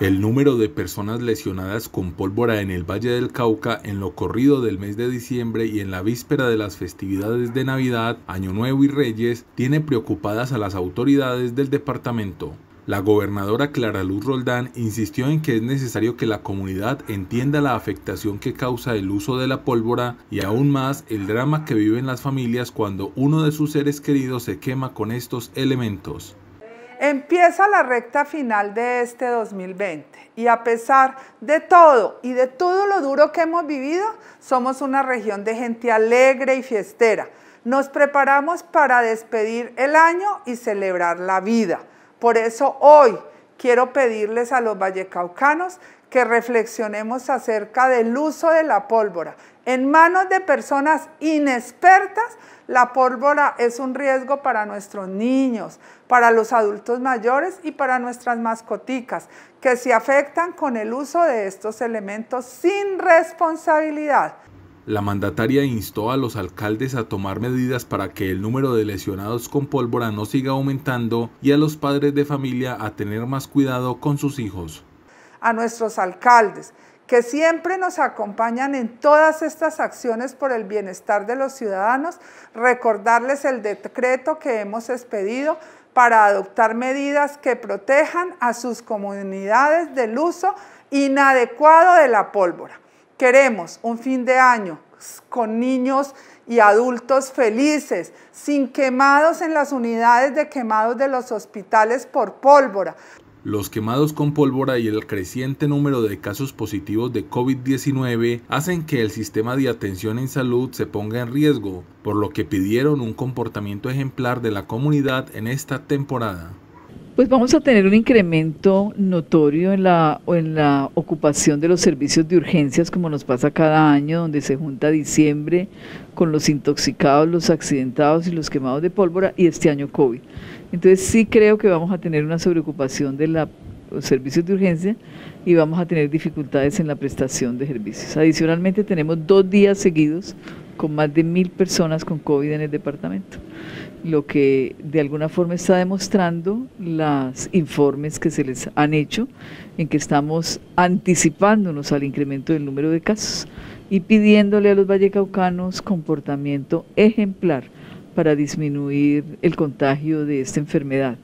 El número de personas lesionadas con pólvora en el Valle del Cauca en lo corrido del mes de diciembre y en la víspera de las festividades de Navidad, Año Nuevo y Reyes tiene preocupadas a las autoridades del departamento. La gobernadora Clara Luz Roldán insistió en que es necesario que la comunidad entienda la afectación que causa el uso de la pólvora y aún más el drama que viven las familias cuando uno de sus seres queridos se quema con estos elementos. Empieza la recta final de este 2020 y a pesar de todo y de todo lo duro que hemos vivido, somos una región de gente alegre y fiestera. Nos preparamos para despedir el año y celebrar la vida. Por eso hoy quiero pedirles a los vallecaucanos que reflexionemos acerca del uso de la pólvora. En manos de personas inexpertas, la pólvora es un riesgo para nuestros niños, para los adultos mayores y para nuestras mascoticas, que se afectan con el uso de estos elementos sin responsabilidad. La mandataria instó a los alcaldes a tomar medidas para que el número de lesionados con pólvora no siga aumentando y a los padres de familia a tener más cuidado con sus hijos. A nuestros alcaldes, que siempre nos acompañan en todas estas acciones por el bienestar de los ciudadanos, recordarles el decreto que hemos expedido para adoptar medidas que protejan a sus comunidades del uso inadecuado de la pólvora. Queremos un fin de año con niños y adultos felices, sin quemados en las unidades de quemados de los hospitales por pólvora. Los quemados con pólvora y el creciente número de casos positivos de COVID-19 hacen que el sistema de atención en salud se ponga en riesgo, por lo que pidieron un comportamiento ejemplar de la comunidad en esta temporada pues vamos a tener un incremento notorio en la, en la ocupación de los servicios de urgencias, como nos pasa cada año, donde se junta diciembre con los intoxicados, los accidentados y los quemados de pólvora, y este año COVID. Entonces sí creo que vamos a tener una sobreocupación de los servicios de urgencia y vamos a tener dificultades en la prestación de servicios. Adicionalmente tenemos dos días seguidos con más de mil personas con COVID en el departamento lo que de alguna forma está demostrando los informes que se les han hecho, en que estamos anticipándonos al incremento del número de casos y pidiéndole a los vallecaucanos comportamiento ejemplar para disminuir el contagio de esta enfermedad.